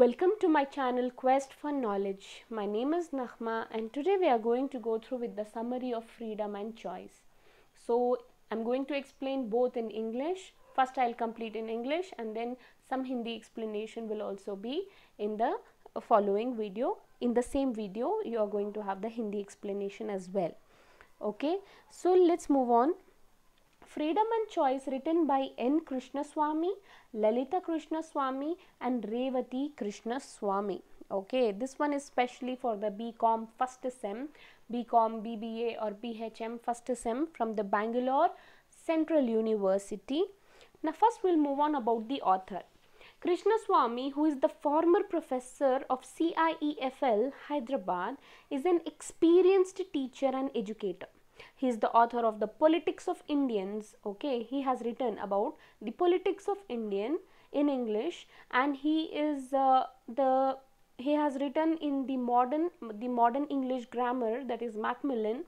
Welcome to my channel Quest for Knowledge. My name is Nahma and today we are going to go through with the summary of freedom and choice. So I'm going to explain both in English. First I'll complete in English and then some Hindi explanation will also be in the following video. In the same video you are going to have the Hindi explanation as well. Okay, so let's move on Freedom and Choice written by N. Krishnaswamy, Lalita Krishnaswamy and Revati Krishnaswamy. Okay, this one is specially for the BCom first SEM, BCom, BBA or BHM first SEM from the Bangalore Central University. Now first we'll move on about the author. Krishnaswamy, who is the former professor of CIEFL Hyderabad, is an experienced teacher and educator he is the author of the politics of indians okay he has written about the politics of indian in english and he is uh, the he has written in the modern the modern english grammar that is macmillan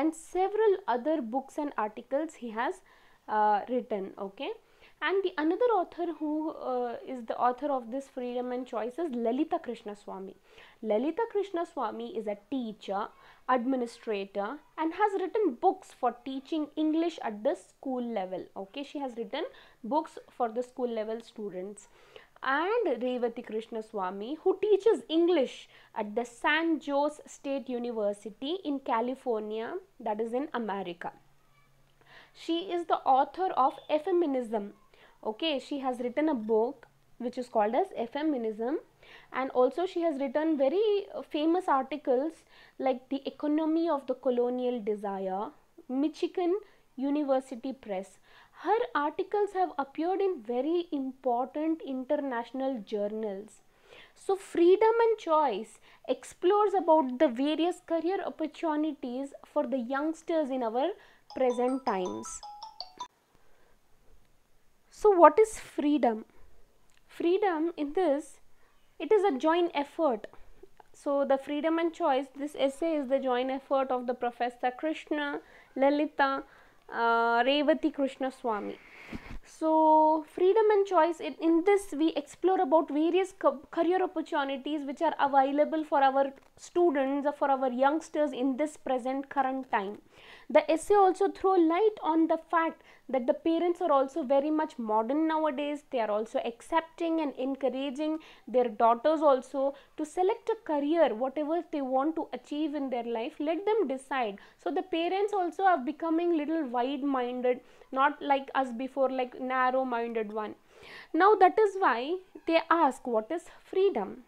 and several other books and articles he has uh, written okay and the another author who uh, is the author of this freedom and choice is lalita krishna swami lalita krishna swami is a teacher administrator and has written books for teaching English at the school level. Okay, she has written books for the school level students. And Revati Swami, who teaches English at the San Jose State University in California, that is in America. She is the author of Feminism. Okay, she has written a book which is called as Feminism and also she has written very uh, famous articles like The Economy of the Colonial Desire, Michigan University Press. Her articles have appeared in very important international journals. So, Freedom and Choice explores about the various career opportunities for the youngsters in our present times. So, what is freedom? freedom in this it is a joint effort so the freedom and choice this essay is the joint effort of the professor krishna lalita uh, revati krishna swami so freedom and choice in, in this we explore about various career opportunities which are available for our students or for our youngsters in this present current time the essay also throw light on the fact that the parents are also very much modern nowadays. They are also accepting and encouraging their daughters also to select a career, whatever they want to achieve in their life, let them decide. So the parents also are becoming little wide-minded, not like us before, like narrow-minded one. Now that is why they ask what is freedom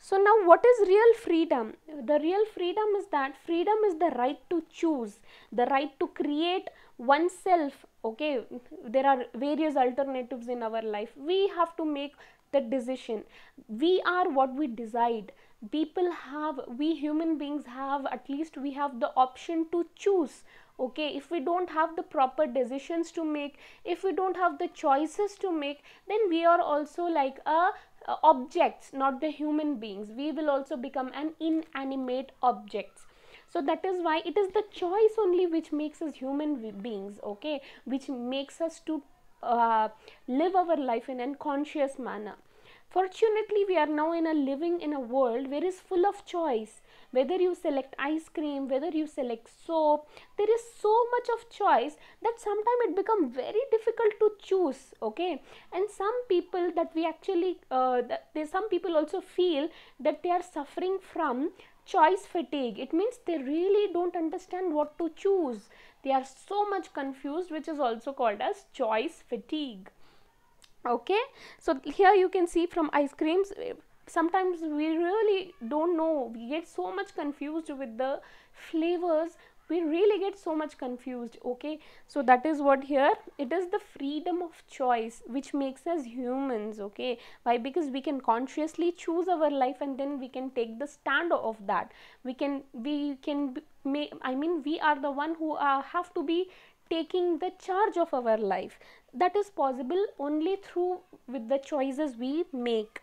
so now what is real freedom? The real freedom is that freedom is the right to choose, the right to create oneself. Okay, there are various alternatives in our life. We have to make the decision. We are what we decide. People have, we human beings have, at least we have the option to choose okay if we don't have the proper decisions to make if we don't have the choices to make then we are also like a objects not the human beings we will also become an inanimate objects so that is why it is the choice only which makes us human beings okay which makes us to uh, live our life in a conscious manner fortunately we are now in a living in a world where is full of choice whether you select ice cream whether you select soap there is so much of choice that sometimes it become very difficult to choose okay and some people that we actually uh, there's some people also feel that they are suffering from choice fatigue it means they really don't understand what to choose they are so much confused which is also called as choice fatigue okay so here you can see from ice creams sometimes we really don't know we get so much confused with the flavors we really get so much confused okay so that is what here it is the freedom of choice which makes us humans okay why because we can consciously choose our life and then we can take the stand of that we can we can may i mean we are the one who uh, have to be taking the charge of our life that is possible only through with the choices we make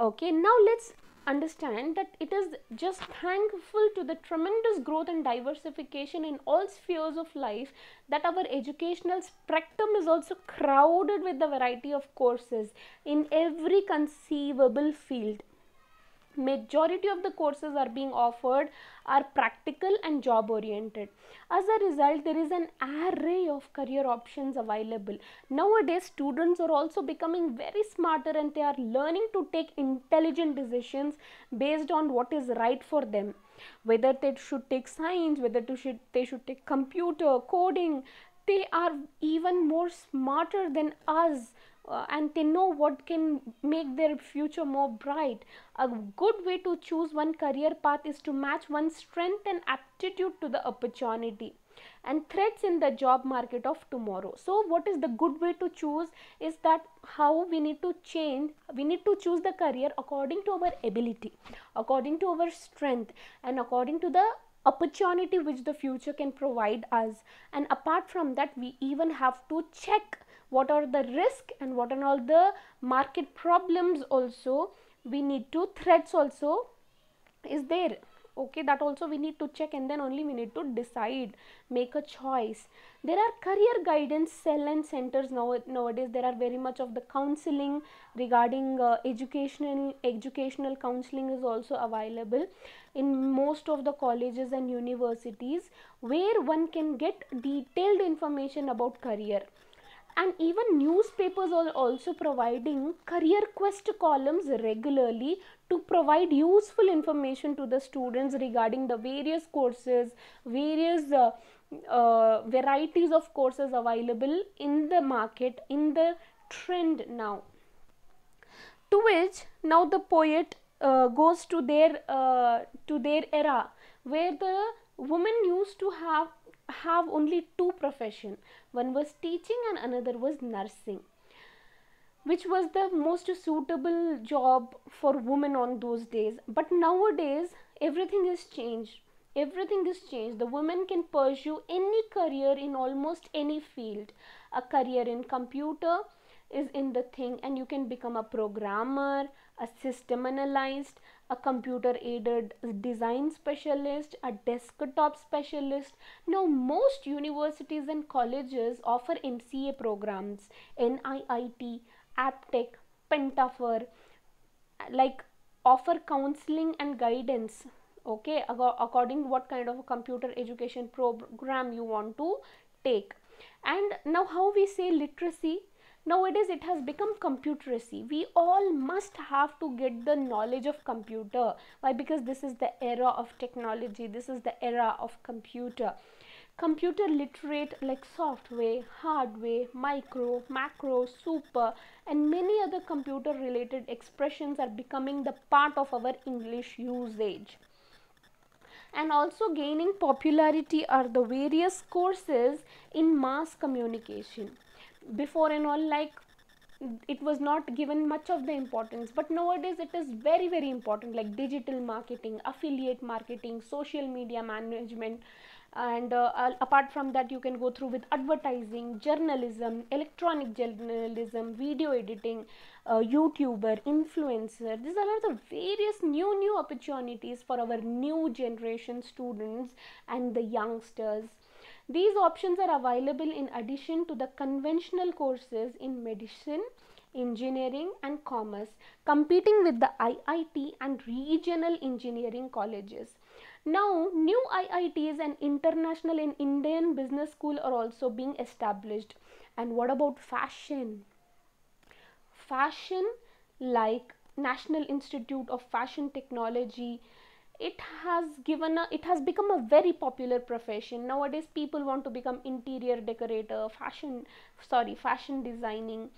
okay now let's understand that it is just thankful to the tremendous growth and diversification in all spheres of life that our educational spectrum is also crowded with the variety of courses in every conceivable field majority of the courses are being offered are practical and job oriented as a result there is an array of career options available nowadays students are also becoming very smarter and they are learning to take intelligent decisions based on what is right for them whether they should take science whether they should they should take computer coding they are even more smarter than us uh, and they know what can make their future more bright. A good way to choose one career path is to match one's strength and aptitude to the opportunity and threats in the job market of tomorrow so what is the good way to choose is that how we need to change we need to choose the career according to our ability according to our strength and according to the opportunity which the future can provide us and apart from that we even have to check what are the risk and what are all the market problems also we need to threats also is there okay that also we need to check and then only we need to decide make a choice there are career guidance cell and centers now nowadays there are very much of the counseling regarding uh, educational educational counseling is also available in most of the colleges and universities where one can get detailed information about career and even newspapers are also providing career quest columns regularly to provide useful information to the students regarding the various courses various uh, uh, varieties of courses available in the market in the trend now to which now the poet uh, goes to their uh, to their era where the women used to have have only two profession one was teaching and another was nursing which was the most suitable job for women on those days but nowadays everything is changed everything is changed the women can pursue any career in almost any field a career in computer is in the thing and you can become a programmer a system analyst a computer aided design specialist, a desktop specialist. Now, most universities and colleges offer MCA programs, NIIT, APTEC, Pentafer, like offer counseling and guidance okay according what kind of a computer education program you want to take and now how we say literacy nowadays it has become computeracy we all must have to get the knowledge of computer why because this is the era of technology this is the era of computer computer literate like software hardware micro macro super and many other computer related expressions are becoming the part of our english usage and also gaining popularity are the various courses in mass communication before and all like it was not given much of the importance but nowadays it is very very important like digital marketing affiliate marketing social media management and uh, uh, apart from that you can go through with advertising journalism electronic journalism video editing uh, youtuber influencer these are the various new new opportunities for our new generation students and the youngsters these options are available in addition to the conventional courses in medicine, engineering and commerce competing with the IIT and regional engineering colleges. Now, new IITs and international and Indian business school are also being established. And what about fashion? Fashion like National Institute of Fashion Technology, it has given a, it has become a very popular profession nowadays people want to become interior decorator fashion sorry fashion designing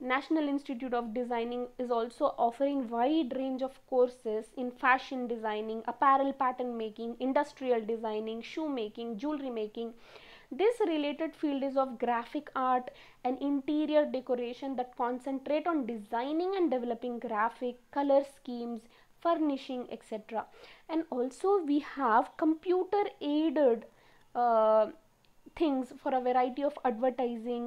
national institute of designing is also offering wide range of courses in fashion designing apparel pattern making industrial designing shoemaking jewelry making this related field is of graphic art and interior decoration that concentrate on designing and developing graphic color schemes furnishing etc and also we have computer aided uh, things for a variety of advertising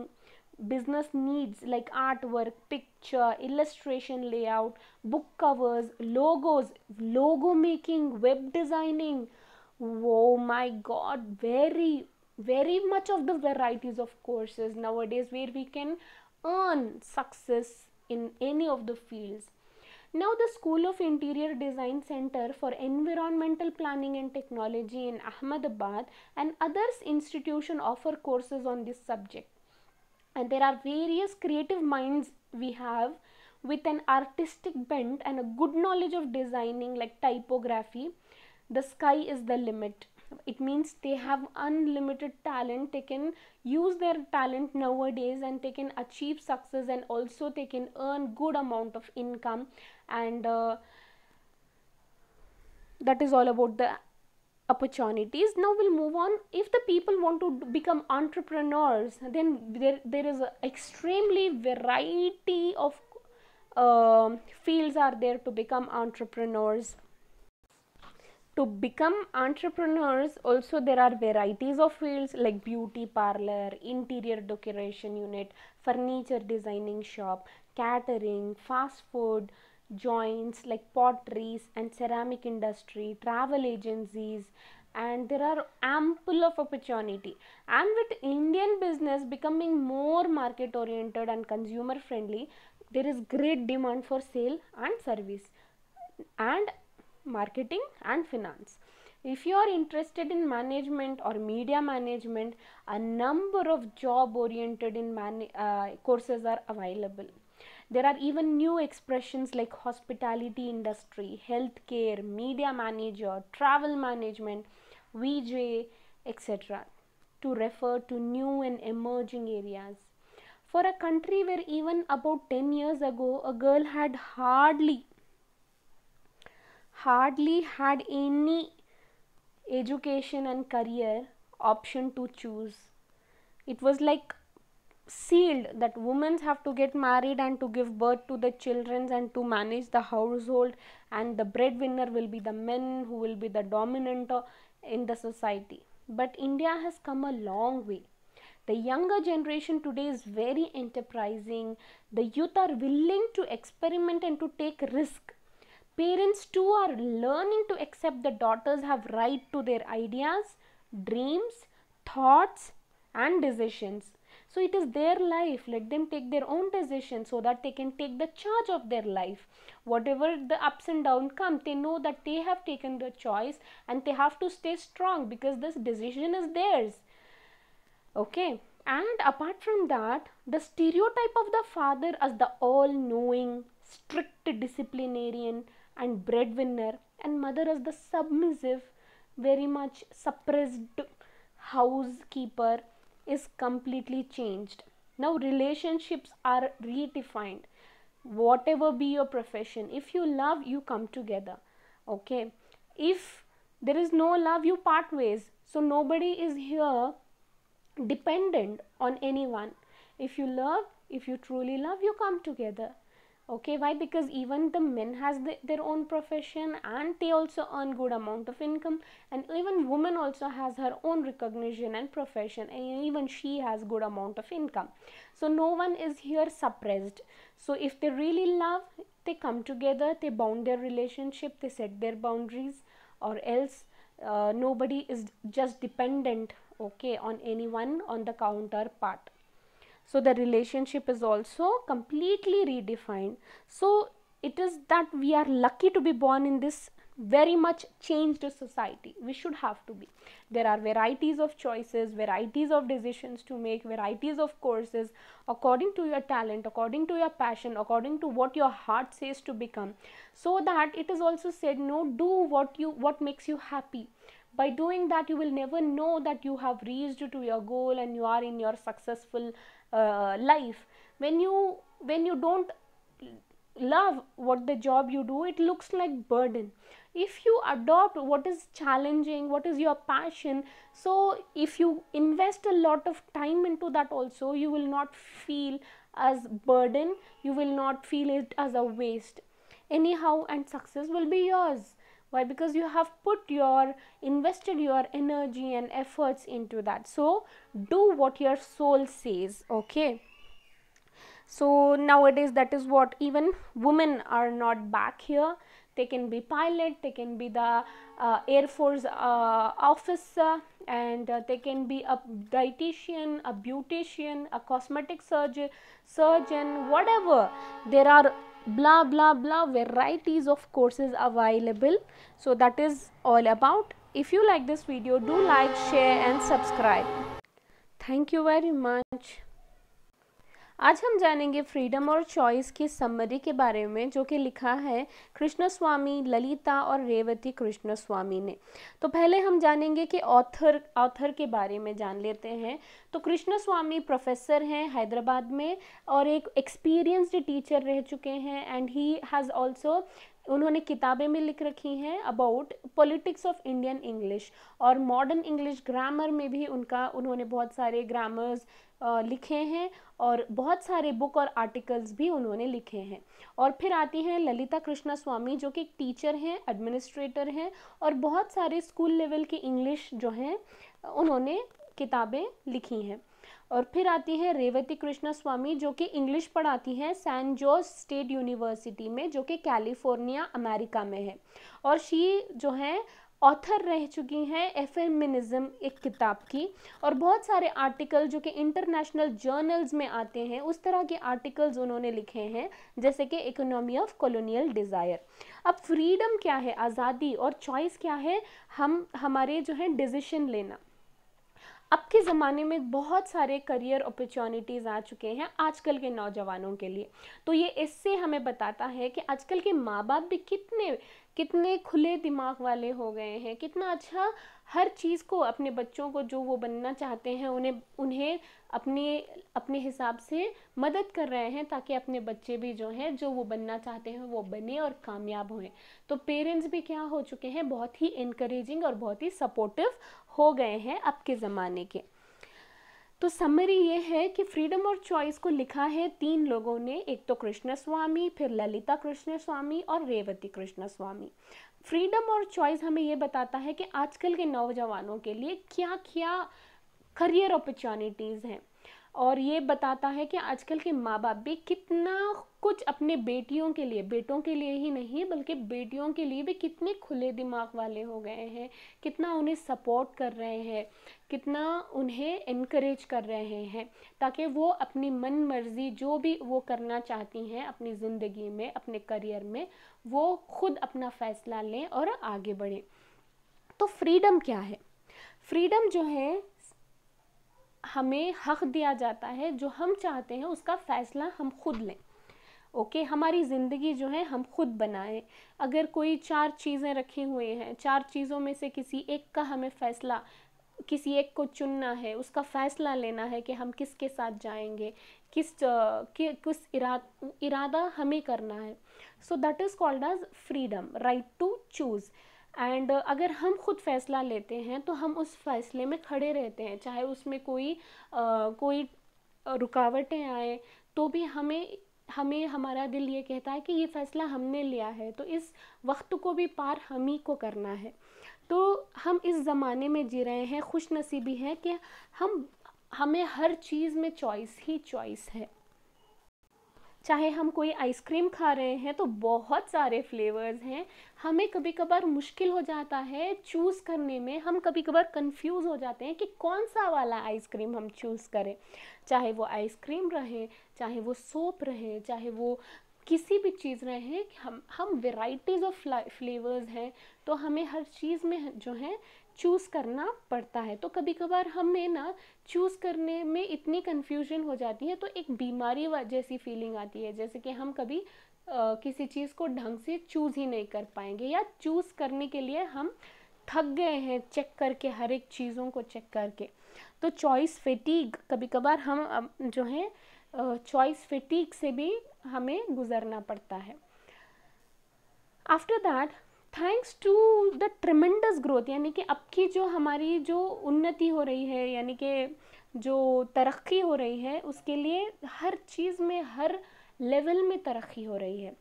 business needs like artwork picture illustration layout book covers logos logo making web designing oh my god very very much of the varieties of courses nowadays where we can earn success in any of the fields now the School of Interior Design Center for Environmental Planning and Technology in Ahmedabad and others institution offer courses on this subject. And there are various creative minds we have with an artistic bent and a good knowledge of designing like typography. The sky is the limit it means they have unlimited talent they can use their talent nowadays and they can achieve success and also they can earn good amount of income and uh, that is all about the opportunities now we'll move on if the people want to become entrepreneurs then there there is extremely variety of uh, fields are there to become entrepreneurs to become entrepreneurs also there are varieties of fields like beauty parlor interior decoration unit furniture designing shop catering fast food joints like potteries and ceramic industry, travel agencies, and there are ample of opportunity and with indian business becoming more market oriented and consumer friendly there is great demand for sale and service and marketing and finance if you are interested in management or media management a number of job oriented in uh, courses are available there are even new expressions like hospitality industry, healthcare, media manager, travel management, VJ, etc. to refer to new and emerging areas. For a country where even about 10 years ago a girl had hardly hardly had any education and career option to choose. It was like sealed that women have to get married and to give birth to the children and to manage the household and the breadwinner will be the men who will be the dominant in the society but india has come a long way the younger generation today is very enterprising the youth are willing to experiment and to take risk parents too are learning to accept the daughters have right to their ideas dreams thoughts and decisions so it is their life. Let them take their own decision so that they can take the charge of their life. Whatever the ups and downs come, they know that they have taken the choice and they have to stay strong because this decision is theirs. Okay. And apart from that, the stereotype of the father as the all knowing, strict disciplinarian, and breadwinner, and mother as the submissive, very much suppressed housekeeper is completely changed. Now, relationships are redefined. Whatever be your profession, if you love, you come together. Okay, if there is no love, you part ways. So, nobody is here dependent on anyone. If you love, if you truly love, you come together okay why because even the men has the, their own profession and they also earn good amount of income and even woman also has her own recognition and profession and even she has good amount of income so no one is here suppressed so if they really love they come together they bound their relationship they set their boundaries or else uh, nobody is just dependent okay on anyone on the counterpart so the relationship is also completely redefined. So it is that we are lucky to be born in this very much changed society we should have to be there are varieties of choices varieties of decisions to make varieties of courses according to your talent according to your passion according to what your heart says to become so that it is also said no do what you what makes you happy by doing that you will never know that you have reached to your goal and you are in your successful uh, life when you when you don't love what the job you do it looks like burden if you adopt what is challenging what is your passion so if you invest a lot of time into that also you will not feel as burden you will not feel it as a waste anyhow and success will be yours why because you have put your invested your energy and efforts into that so do what your soul says okay so nowadays that is what even women are not back here they can be pilot they can be the uh, air force uh, officer and uh, they can be a dietitian a beautician a cosmetic surgeon surgeon whatever there are blah blah blah varieties of courses available so that is all about if you like this video do like share and subscribe thank you very much आज हम जानेंगे freedom और choice की summary के बारे में जो कि लिखा है कृष्ण स्वामी ललिता और रेवती कृष्ण स्वामी ने तो पहले हम जानेंगे कि ऑथर ऑथर के बारे में जान लेते हैं तो कृष्ण स्वामी प्रोफेसर हैं हैदराबाद में और एक एक्सपीरियंस्ड टीचर रह चुके हैं एंड ही हैज़ ऑल्सो उन्होंने किताबें भी लिख रखी हैं about politics of Indian English और मॉडर्न इंग्लिश ग्रामर में भी उनका उन्होंने बहुत सारे ग्रामर्स लिखे हैं और बहुत सारे बुक और आर्टिकल्स भी उन्होंने लिखे हैं और फिर आती हैं ललिता कृष्णा स्वामी जो कि एक टीचर हैं एडमिनिस्ट्रेटर हैं और बहुत सारे स्कूल लेवल के इंग्लिश जो हैं उन्होंने किताबें लिखी हैं और फिर आती है रेवती कृष्णा स्वामी जो कि इंग्लिश पढ़ाती हैं सैन जोस स्टेट यूनिवर्सिटी में जो कि कैलिफोर्निया अमेरिका में है और शी जो है ऑथर रह चुकी हैं एफेमिनिज्म एक किताब की और बहुत सारे आर्टिकल जो कि इंटरनेशनल जर्नल्स में आते हैं उस तरह के आर्टिकल्स उन्होंने लिखे हैं जैसे कि इकोनॉमी ऑफ कॉलोनियल डिज़ायर अब फ्रीडम क्या है आज़ादी और चॉइस क्या है हम हमारे जो है डिसीजन लेना अब के ज़माने में बहुत सारे करियर अपॉर्चुनिटीज़ आ चुके हैं आजकल के नौजवानों के लिए तो ये इससे हमें बताता है कि आजकल के माँ बाप भी कितने कितने खुले दिमाग वाले हो गए हैं कितना अच्छा हर चीज़ को अपने बच्चों को जो वो बनना चाहते हैं उन्हें उन्हें अपने अपने हिसाब से मदद कर रहे हैं ताकि अपने बच्चे भी जो हैं जो वो बनना चाहते हैं वो बने और कामयाब हों तो पेरेंट्स भी क्या हो चुके हैं बहुत ही इनक्रेजिंग और बहुत ही सपोर्टिव हो गए हैं अब के ज़माने के तो समरी ये है कि फ्रीडम और चॉइस को लिखा है तीन लोगों ने एक तो कृष्ण स्वामी फिर ललिता कृष्ण स्वामी और रेवती कृष्ण स्वामी फ्रीडम और चॉइस हमें ये बताता है कि आजकल के नौजवानों के लिए क्या क्या करियर अपॉर्चुनिटीज़ हैं और ये बताता है कि आजकल के माँ बाप भी कितना कुछ अपने बेटियों के लिए बेटों के लिए ही नहीं बल्कि बेटियों के लिए भी कितने खुले दिमाग वाले हो गए हैं कितना उन्हें सपोर्ट कर रहे हैं कितना उन्हें इनक्रेज कर रहे हैं ताकि वो अपनी मन मर्ज़ी जो भी वो करना चाहती हैं अपनी ज़िंदगी में अपने करियर में वो खुद अपना फ़ैसला लें और आगे बढ़ें तो फ्रीडम क्या है फ्रीडम जो है हमें हक दिया जाता है जो हम चाहते हैं उसका फ़ैसला हम खुद लें ओके okay, हमारी ज़िंदगी जो है हम खुद बनाएं अगर कोई चार चीज़ें रखी हुई हैं चार चीज़ों में से किसी एक का हमें फ़ैसला किसी एक को चुनना है उसका फ़ैसला लेना है कि हम किसके साथ जाएंगे किस कि, किस इरादा इरादा हमें करना है so that is called as freedom right to choose and uh, अगर हम खुद फैसला लेते हैं तो हम उस फैसले में खड़े रहते हैं चाहे उसमें कोई uh, कोई रुकावटें आए तो भी हमें हमें हमारा दिल ये कहता है कि ये फ़ैसला हमने लिया है तो इस वक्त को भी पार हम ही को करना है तो हम इस ज़माने में जी रहे हैं खुश नसीबी है कि हम हमें हर चीज़ में चॉइस ही चॉइस है चाहे हम कोई आइसक्रीम खा रहे हैं तो बहुत सारे फ्लेवर्स हैं हमें कभी कभार मुश्किल हो जाता है चूज़ करने में हम कभी कभार कंफ्यूज हो जाते हैं कि कौन सा वाला आइसक्रीम हम चूज़ करें चाहे वो आइसक्रीम रहे चाहे वो सोप रहे चाहे वो किसी भी चीज़ रहे हम हम वेराइटीज़ ऑफ फ्लेवर्स हैं तो हमें हर चीज़ में जो है चूज़ करना पड़ता है तो कभी कभार हमें ना चूज़ करने में इतनी कन्फ्यूजन हो जाती है तो एक बीमारी जैसी फीलिंग आती है जैसे कि हम कभी आ, किसी चीज़ को ढंग से चूज़ ही नहीं कर पाएंगे या चूज़ करने के लिए हम थक गए हैं चेक करके हर एक चीज़ों को चेक करके तो चॉइस फिटीक कभी कभार हम जो है चॉइस फिटीक से भी हमें गुजरना पड़ता है after that thanks to the tremendous growth यानी कि अब की जो हमारी जो उन्नति हो रही है यानी कि जो तरक्की हो रही है उसके लिए हर चीज़ में हर लेवल में तरक्की हो रही है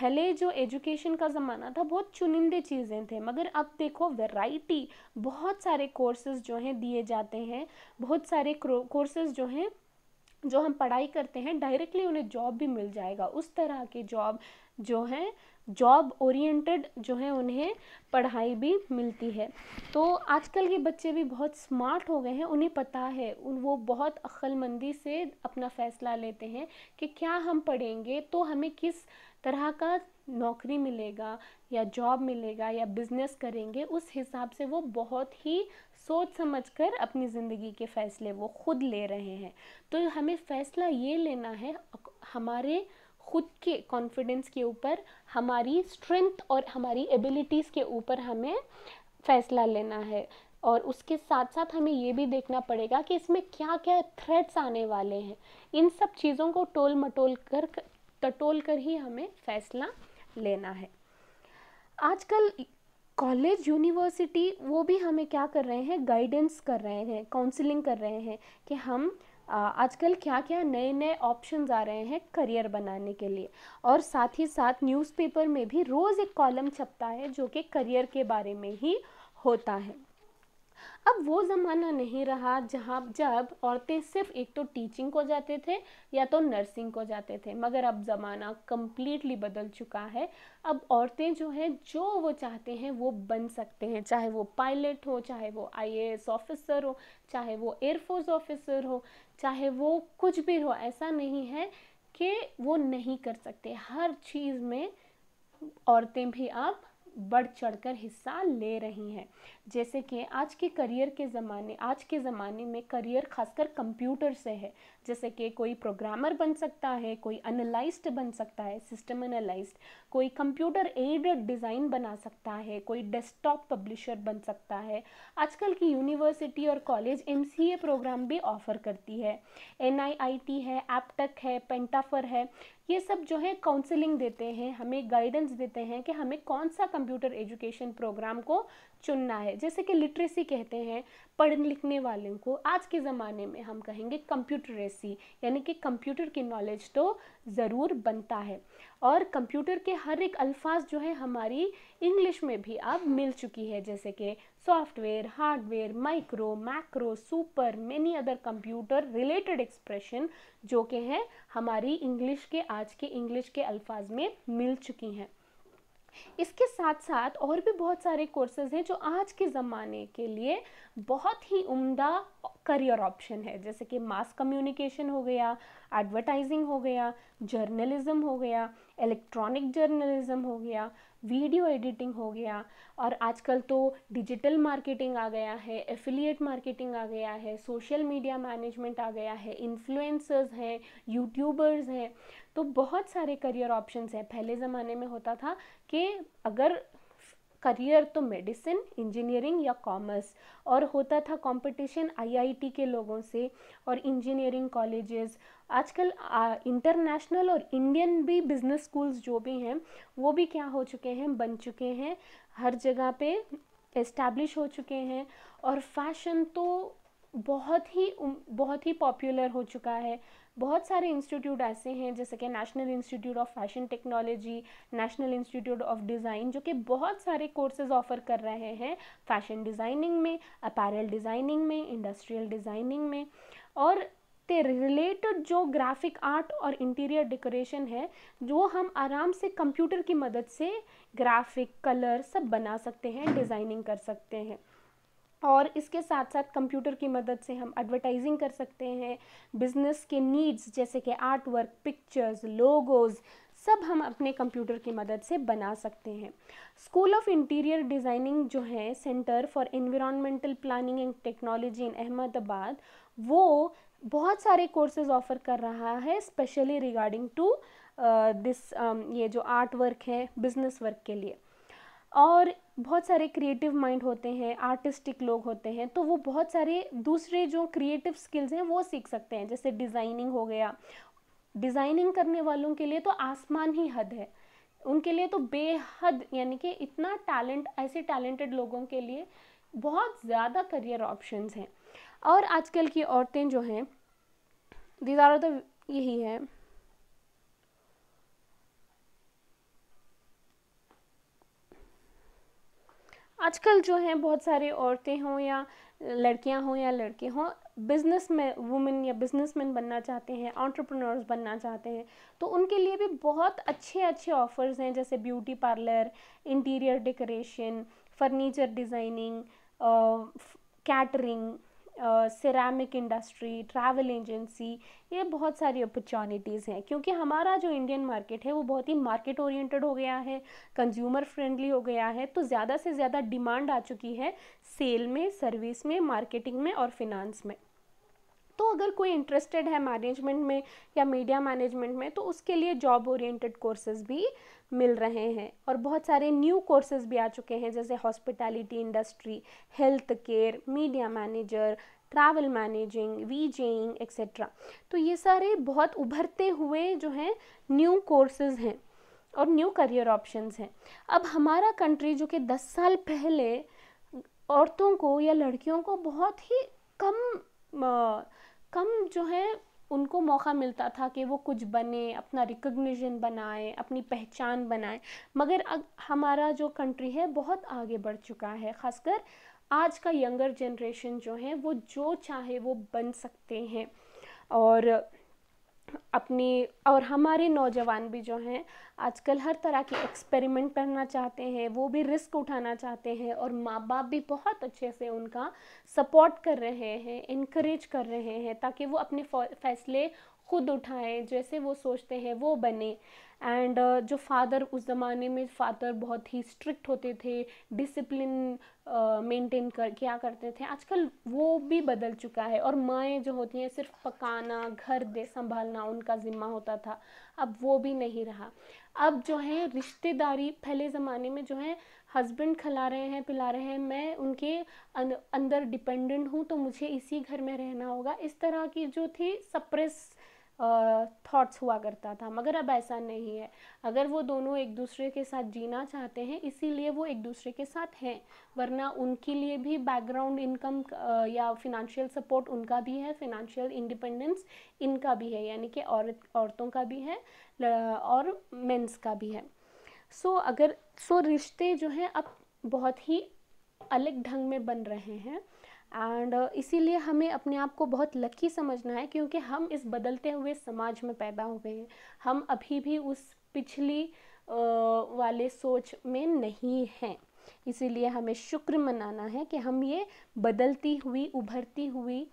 पहले जो एजुकेशन का ज़माना था बहुत चुनिंदे चीज़ें थे मगर अब देखो वैरायटी बहुत सारे कोर्सेज जो हैं दिए जाते हैं बहुत सारे कोर्सेज जो हैं जो हम पढ़ाई करते हैं डायरेक्टली उन्हें जॉब भी मिल जाएगा उस तरह के जॉब जो हैं जॉब ओरिएंटेड जो है उन्हें पढ़ाई भी मिलती है तो आजकल के बच्चे भी बहुत स्मार्ट हो गए हैं उन्हें पता है वो बहुत अक्लमंदी से अपना फ़ैसला लेते हैं कि क्या हम पढ़ेंगे तो हमें किस तरह का नौकरी मिलेगा या जॉब मिलेगा या बिज़नेस करेंगे उस हिसाब से वो बहुत ही सोच समझ कर अपनी ज़िंदगी के फ़ैसले वो खुद ले रहे हैं तो हमें फ़ैसला ये लेना है हमारे खुद के कॉन्फिडेंस के ऊपर हमारी स्ट्रेंथ और हमारी एबिलिटीज़ के ऊपर हमें फैसला लेना है और उसके साथ साथ हमें ये भी देखना पड़ेगा कि इसमें क्या क्या थ्रेट्स आने वाले हैं इन सब चीज़ों को टोल मटोल कर टटोल कर ही हमें फैसला लेना है आजकल कॉलेज यूनिवर्सिटी वो भी हमें क्या कर रहे हैं गाइडेंस कर रहे हैं काउंसलिंग कर रहे हैं कि हम आजकल क्या क्या नए नए ऑप्शंस आ रहे हैं करियर बनाने के लिए और साथ ही साथ न्यूज़पेपर में भी रोज़ एक कॉलम छपता है जो कि करियर के बारे में ही होता है अब वो ज़माना नहीं रहा जहाँ जब औरतें सिर्फ एक तो टीचिंग को जाते थे या तो नर्सिंग को जाते थे मगर अब ज़माना कम्प्लीटली बदल चुका है अब औरतें जो हैं जो वो चाहते हैं वो बन सकते हैं चाहे वो पायलट हो चाहे वो आई ऑफिसर हो चाहे वो एयरफोर्स ऑफिसर हो चाहे वो कुछ भी हो ऐसा नहीं है कि वो नहीं कर सकते हर चीज़ में औरतें भी अब बढ़ चढ़कर हिस्सा ले रही हैं जैसे कि आज के करियर के ज़माने आज के ज़माने में करियर खासकर कंप्यूटर से है जैसे कि कोई प्रोग्रामर बन सकता है कोई एनालिस्ट बन सकता है सिस्टम एनालिस्ट कोई कंप्यूटर एडेड डिज़ाइन बना सकता है कोई डेस्कटॉप पब्लिशर बन सकता है आजकल की यूनिवर्सिटी और कॉलेज एम प्रोग्राम भी ऑफर करती है एन है एपटक है पेंटाफर है ये सब जो है काउंसलिंग देते हैं हमें गाइडेंस देते हैं कि हमें कौन सा कंप्यूटर एजुकेशन प्रोग्राम को चुनना है जैसे कि लिटरेसी कहते हैं पढ़ने लिखने वालों को आज के ज़माने में हम कहेंगे कंप्यूटरेसी यानी कि कंप्यूटर की नॉलेज तो ज़रूर बनता है और कंप्यूटर के हर एक अल्फाज जो है हमारी इंग्लिश में भी अब मिल चुकी है जैसे कि software hardware micro macro super many other computer related expression जो कि हैं हमारी इंग्लिश के आज के इंग्लिश के अल्फाज में मिल चुकी हैं इसके साथ साथ और भी बहुत सारे कोर्सेज हैं जो आज के ज़माने के लिए बहुत ही उम्दा करियर ऑप्शन है जैसे कि मास कम्युनिकेशन हो गया एडवर्टाइजिंग हो गया जर्नलिज्म हो गया इलेक्ट्रॉनिक जर्नलिज्म हो गया वीडियो एडिटिंग हो गया और आजकल तो डिजिटल मार्केटिंग आ गया है एफिलिएट मार्केटिंग आ गया है सोशल मीडिया मैनेजमेंट आ गया है इन्फ्लुएंसर्स हैं यूट्यूबर्स हैं तो बहुत सारे करियर ऑप्शंस हैं पहले ज़माने में होता था कि अगर करियर तो मेडिसिन इंजीनियरिंग या कॉमर्स और होता था कंपटीशन आईआईटी के लोगों से और इंजीनियरिंग कॉलेजेस आजकल इंटरनेशनल और इंडियन भी बिजनेस स्कूल्स जो भी हैं वो भी क्या हो चुके हैं बन चुके हैं हर जगह पे इस्टेब्लिश हो चुके हैं और फैशन तो बहुत ही बहुत ही पॉपुलर हो चुका है बहुत सारे इंस्टीट्यूट ऐसे हैं जैसे कि National Institute of Fashion Technology National Institute of Design जो कि बहुत सारे कोर्सेज ऑफ़र कर रहे हैं फैशन डिज़ाइनिंग में अपैरल डिज़ाइनिंग में इंडस्ट्रियल डिज़ाइनिंग में और ते रिलेटेड जो ग्राफिक आर्ट और इंटीरियर डेकोरेशन है जो हम आराम से कंप्यूटर की मदद से ग्राफिक कलर सब बना सकते हैं डिज़ाइनिंग कर सकते हैं और इसके साथ साथ कंप्यूटर की मदद से हम एडवर्टाइजिंग कर सकते हैं बिजनेस के नीड्स जैसे कि आर्ट वर्क पिक्चर्स लोगोज़ सब हम अपने कंप्यूटर की मदद से बना सकते हैं स्कूल ऑफ इंटीरियर डिज़ाइनिंग जो है Centre for Environmental Planning and Technology in Ahmedabad वो बहुत सारे कोर्सेज ऑफर कर रहा है स्पेशली रिगार्डिंग टू दिस ये जो आर्ट वर्क है बिजनेस वर्क के लिए और बहुत सारे क्रिएटिव माइंड होते हैं आर्टिस्टिक लोग होते हैं तो वो बहुत सारे दूसरे जो क्रिएटिव स्किल्स हैं वो सीख सकते हैं जैसे डिज़ाइनिंग हो गया डिज़ाइनिंग करने वालों के लिए तो आसमान ही हद है उनके लिए तो बेहद यानी कि इतना टैलेंट ऐसे टैलेंटेड लोगों के लिए बहुत ज़्यादा करियर ऑप्शंस हैं और आजकल की औरतें जो हैं दीज तो यही है आजकल जो हैं बहुत सारी औरतें हों या लड़कियां हों या लड़के हों बिज़नेस में वुमेन या बिजनेसमैन बनना चाहते हैं ऑन्टरप्रनर्स बनना चाहते हैं तो उनके लिए भी बहुत अच्छे अच्छे ऑफ़र्स हैं जैसे beauty parlour interior decoration furniture designing catering ceramic industry travel agency ये बहुत सारी अपॉर्चुनिटीज़ हैं क्योंकि हमारा जो इंडियन मार्केट है वो बहुत ही मार्केट ओरिएंटेड हो गया है कंज्यूमर फ्रेंडली हो गया है तो ज़्यादा से ज़्यादा डिमांड आ चुकी है सेल में सर्विस में मार्केटिंग में और फिनांस में तो अगर कोई इंटरेस्टेड है मैनेजमेंट में या मीडिया मैनेजमेंट में तो उसके लिए जॉब ओरिएंटेड कोर्सेज भी मिल रहे हैं और बहुत सारे न्यू कोर्सेज भी आ चुके हैं जैसे hospitality industry health care media manager travel managing VJing etcetera तो ये सारे बहुत उभरते हुए जो हैं न्यू कोर्सेज हैं और न्यू करियर ऑप्शंस हैं अब हमारा कंट्री जो कि दस साल पहले औरतों को या लड़कियों को बहुत ही कम कम जो है उनको मौका मिलता था कि वो कुछ बने अपना रिकग्निशन बनाए अपनी पहचान बनाए मगर अब हमारा जो कंट्री है बहुत आगे बढ़ चुका है ख़ासकर आज का यंगर जनरेशन जो है वो जो चाहे वो बन सकते हैं और अपनी और हमारे नौजवान भी जो हैं आजकल हर तरह के एक्सपेरिमेंट करना चाहते हैं वो भी रिस्क उठाना चाहते हैं और माँ बाप भी बहुत अच्छे से उनका सपोर्ट कर रहे हैं इनक्रेज कर रहे हैं ताकि वो अपने फैसले खुद उठाएं जैसे वो सोचते हैं वो बने एंड uh, जो फादर उस ज़माने में फादर बहुत ही स्ट्रिक्ट होते थे डिसिप्लिन मेंटेन uh, कर क्या करते थे आजकल वो भी बदल चुका है और माएँ जो होती हैं सिर्फ पकाना घर दे संभालना उनका ज़िम्मा होता था अब वो भी नहीं रहा अब जो है रिश्तेदारी पहले ज़माने में जो है हस्बैंड खिला रहे हैं पिला रहे हैं मैं उनके अंदर डिपेंडेंट हूँ तो मुझे इसी घर में रहना होगा इस तरह की जो थी सप्रेस थॉट्स हुआ करता था मगर अब ऐसा नहीं है अगर वो दोनों एक दूसरे के साथ जीना चाहते हैं इसीलिए वो एक दूसरे के साथ हैं वरना उनके लिए भी बैकग्राउंड इनकम या फिनंशियल सपोर्ट उनका भी है फिनंशियल इंडिपेंडेंस इनका भी है यानी कि औरत औरतों का भी है और मेंस का भी है सो so, अगर सो so रिश्ते जो हैं अब बहुत ही अलग ढंग में बन रहे हैं एंड uh, इसीलिए हमें अपने आप को बहुत लकी समझना है क्योंकि हम इस बदलते हुए समाज में पैदा हुए हैं हम अभी भी उस पिछली वाले सोच में नहीं हैं इसीलिए हमें शुक्र मनाना है कि हम ये बदलती हुई उभरती हुई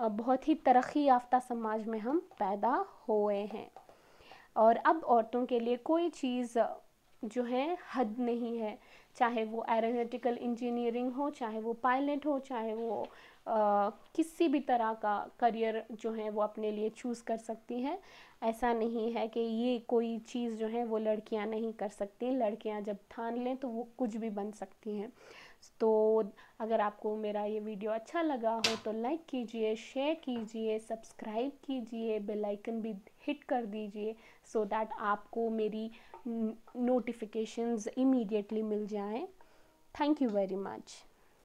बहुत ही तरक्की याफ्ता समाज में हम पैदा हुए हैं और अब औरतों के लिए कोई चीज़ जो है हद नहीं है चाहे वो एरोनाटिकल इंजीनियरिंग हो चाहे वो पायलट हो चाहे वो आ, किसी भी तरह का करियर जो है वो अपने लिए चूज़ कर सकती हैं ऐसा नहीं है कि ये कोई चीज़ जो है वो लड़कियां नहीं कर सकती लड़कियां जब ठान लें तो वो कुछ भी बन सकती हैं तो अगर आपको मेरा ये वीडियो अच्छा लगा हो तो लाइक कीजिए शेयर कीजिए सब्सक्राइब कीजिए बेल आइकन भी हिट कर दीजिए सो so दैट आपको मेरी नोटिफिकेशंस इमीडिएटली मिल जाएं थैंक यू वेरी मच